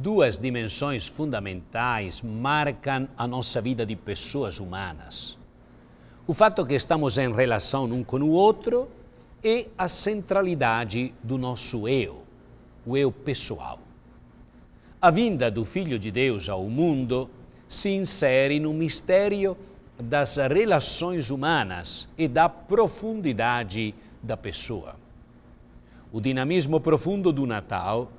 Duas dimensões fundamentais marcam a nossa vida de pessoas humanas. O fato é que estamos em relação um com o outro e a centralidade do nosso eu, o eu pessoal. A vinda do Filho de Deus ao mundo se insere no mistério das relações humanas e da profundidade da pessoa. O dinamismo profundo do Natal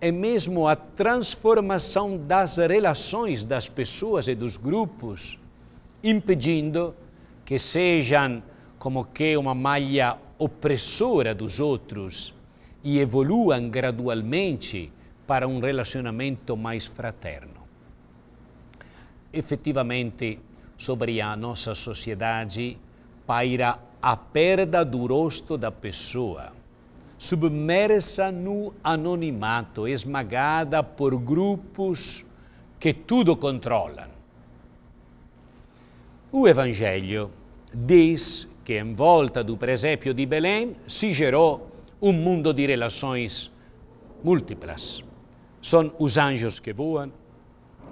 é mesmo a transformação das relações das pessoas e dos grupos, impedindo que sejam como que uma malha opressora dos outros e evoluam gradualmente para um relacionamento mais fraterno. Efetivamente, sobre a nossa sociedade paira a perda do rosto da pessoa submersa no anonimato, é esmagada por grupos que tudo controlam. O Evangelho diz que, em volta do presépio de Belém, se gerou um mundo de relações múltiplas. São os anjos que voam,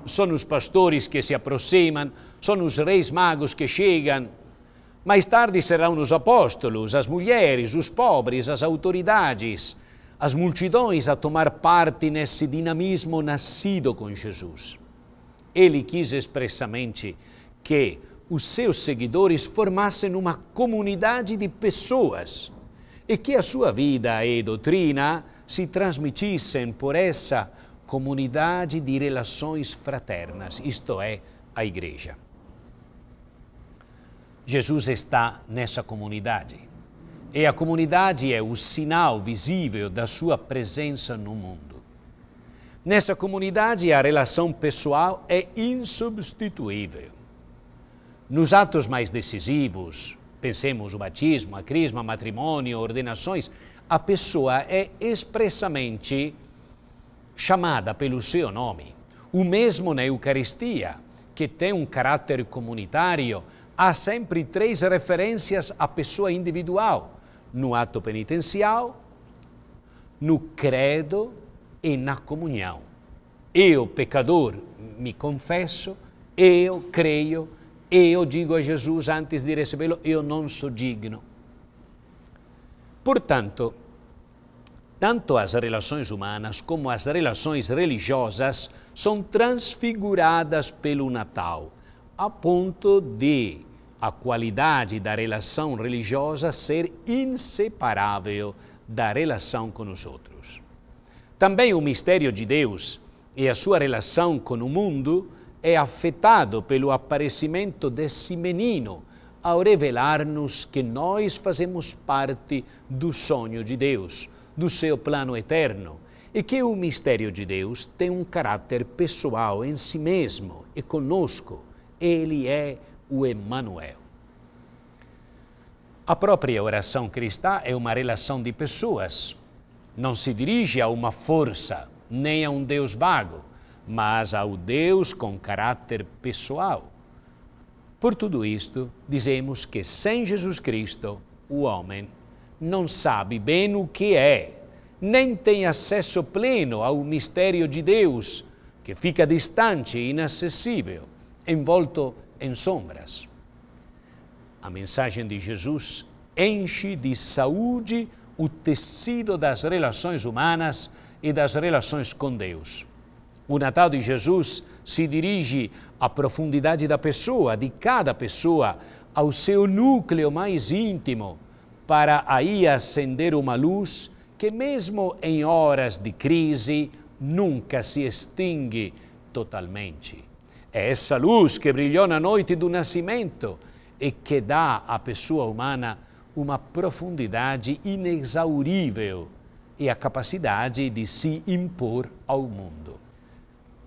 são os pastores que se aproximam, são os reis magos que chegam, mais tarde serão os apóstolos, as mulheres, os pobres, as autoridades, as multidões a tomar parte nesse dinamismo nascido com Jesus. Ele quis expressamente que os seus seguidores formassem uma comunidade de pessoas e que a sua vida e doutrina se transmitissem por essa comunidade de relações fraternas, isto é, a Igreja. Jesus está nessa comunidade. E a comunidade é o sinal visível da sua presença no mundo. Nessa comunidade, a relação pessoal é insubstituível. Nos atos mais decisivos, pensemos o batismo, a crisma, matrimônio, ordenações, a pessoa é expressamente chamada pelo seu nome. O mesmo na Eucaristia, que tem um caráter comunitário, há sempre três referências à pessoa individual: no ato penitencial, no credo e na comunhão. Eu, pecador, me confesso, eu creio, eu digo a Jesus antes de recebê-lo: eu não sou digno. Portanto, tanto as relações humanas como as relações religiosas são transfiguradas pelo Natal a ponto de a qualidade da relação religiosa ser inseparável da relação com os outros. Também o mistério de Deus e a sua relação com o mundo é afetado pelo aparecimento desse menino ao revelar-nos que nós fazemos parte do sonho de Deus, do seu plano eterno, e que o mistério de Deus tem um caráter pessoal em si mesmo e conosco ele é o Emmanuel. A própria oração cristã é uma relação de pessoas. Não se dirige a uma força, nem a um Deus vago, mas ao Deus com caráter pessoal. Por tudo isto, dizemos que sem Jesus Cristo, o homem não sabe bem o que é, nem tem acesso pleno ao mistério de Deus, que fica distante e inacessível envolto em sombras. A mensagem de Jesus enche de saúde o tecido das relações humanas e das relações com Deus. O Natal de Jesus se dirige à profundidade da pessoa, de cada pessoa, ao seu núcleo mais íntimo, para aí acender uma luz que, mesmo em horas de crise, nunca se extingue totalmente. É essa luz que brilhou na noite do nascimento e que dá à pessoa humana uma profundidade inexaurível e a capacidade de se impor ao mundo.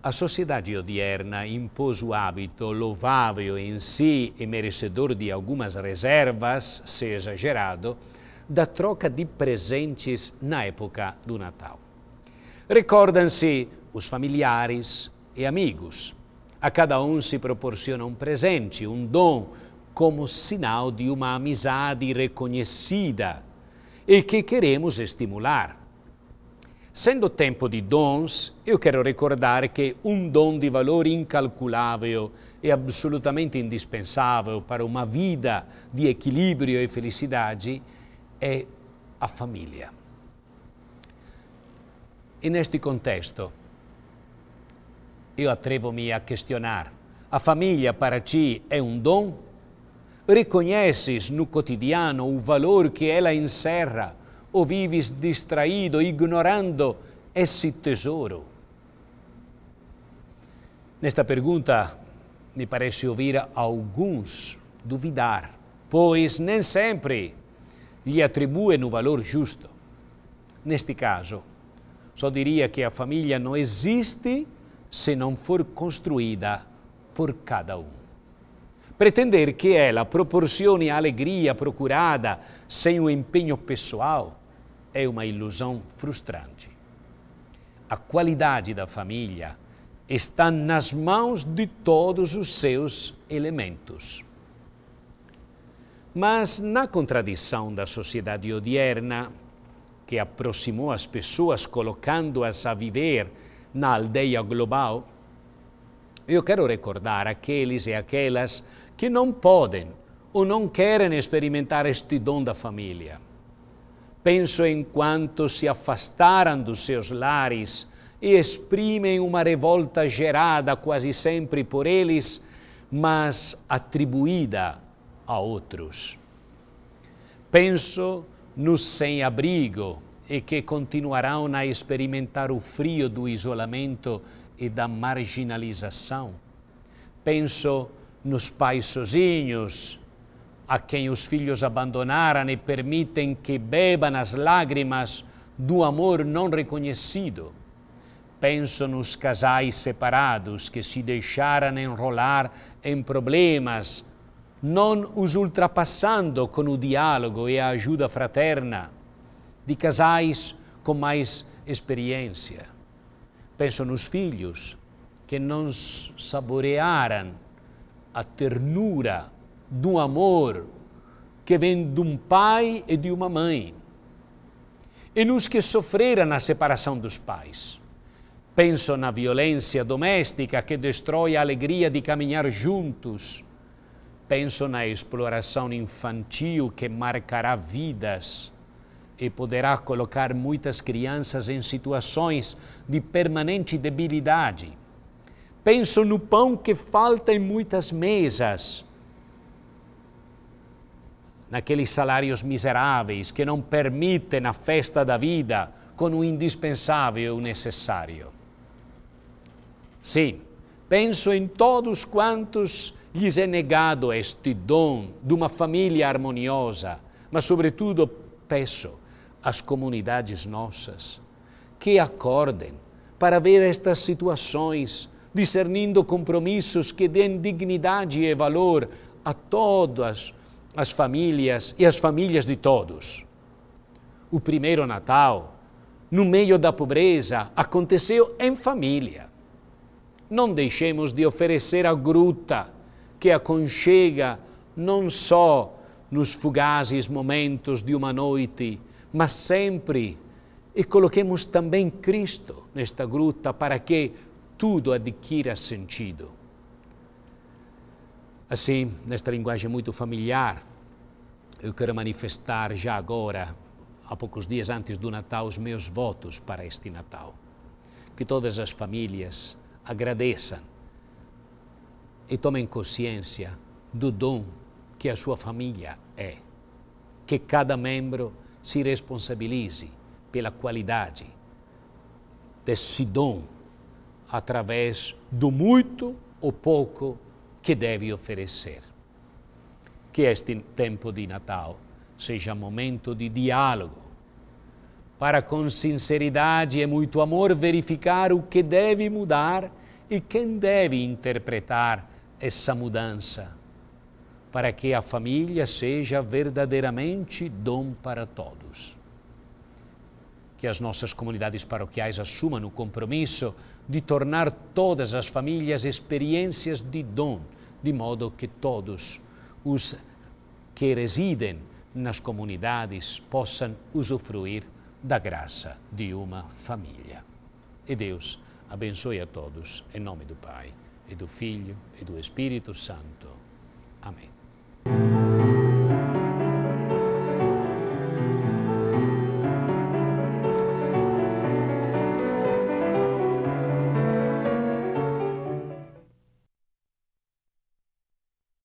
A sociedade odierna impôs o hábito louvável em si e merecedor de algumas reservas, se exagerado, da troca de presentes na época do Natal. Recordam-se os familiares e amigos a cada um se proporciona um presente, um dom, como sinal de uma amizade reconhecida e que queremos estimular. Sendo tempo de dons, eu quero recordar que um dom de valor incalculável e é absolutamente indispensável para uma vida de equilíbrio e felicidade é a família. E neste contexto eu atrevo-me a questionar: a família para ti é um dom? Reconheces no cotidiano o valor que ela encerra ou vives distraído, ignorando esse tesouro? Nesta pergunta, me parece ouvir alguns duvidar, pois nem sempre lhe atribuem o valor justo. Neste caso, só diria que a família não existe se não for construída por cada um. Pretender que ela é proporcione a alegria procurada sem o empenho pessoal é uma ilusão frustrante. A qualidade da família está nas mãos de todos os seus elementos. Mas, na contradição da sociedade odierna, que aproximou as pessoas colocando-as a viver na aldeia global, eu quero recordar aqueles e aquelas que não podem ou não querem experimentar este dom da família. Penso em quantos se afastaram dos seus lares e exprimem uma revolta gerada quase sempre por eles, mas atribuída a outros. Penso no sem-abrigo, e que continuarão a experimentar o frio do isolamento e da marginalização. Penso nos pais sozinhos, a quem os filhos abandonaram e permitem que bebam as lágrimas do amor não reconhecido. Penso nos casais separados que se deixaram enrolar em problemas, não os ultrapassando com o diálogo e a ajuda fraterna de casais com mais experiência. Penso nos filhos que não saborearam a ternura do amor que vem de um pai e de uma mãe. E nos que sofreram a separação dos pais. Penso na violência doméstica que destrói a alegria de caminhar juntos. Penso na exploração infantil que marcará vidas e poderá colocar muitas crianças em situações de permanente debilidade. Penso no pão que falta em muitas mesas, naqueles salários miseráveis que não permitem a festa da vida com o indispensável e o necessário. Sim, penso em todos quantos lhes é negado este dom de uma família harmoniosa, mas, sobretudo, peço as comunidades nossas que acordem para ver estas situações, discernindo compromissos que deem dignidade e valor a todas as famílias e as famílias de todos. O primeiro Natal, no meio da pobreza, aconteceu em família. Não deixemos de oferecer a gruta que aconchega não só nos fugazes momentos de uma noite, mas sempre e coloquemos também Cristo nesta gruta para que tudo adquira sentido. Assim, nesta linguagem muito familiar, eu quero manifestar já agora, há poucos dias antes do Natal, os meus votos para este Natal. Que todas as famílias agradeçam e tomem consciência do dom que a sua família é. Que cada membro se responsabilize pela qualidade desse dom através do muito ou pouco que deve oferecer. Que este tempo de Natal seja momento de diálogo, para com sinceridade e muito amor verificar o que deve mudar e quem deve interpretar essa mudança para que a família seja verdadeiramente dom para todos. Que as nossas comunidades paroquiais assumam o compromisso de tornar todas as famílias experiências de dom, de modo que todos os que residem nas comunidades possam usufruir da graça de uma família. E Deus abençoe a todos, em nome do Pai, e do Filho, e do Espírito Santo. Amém. Thank you.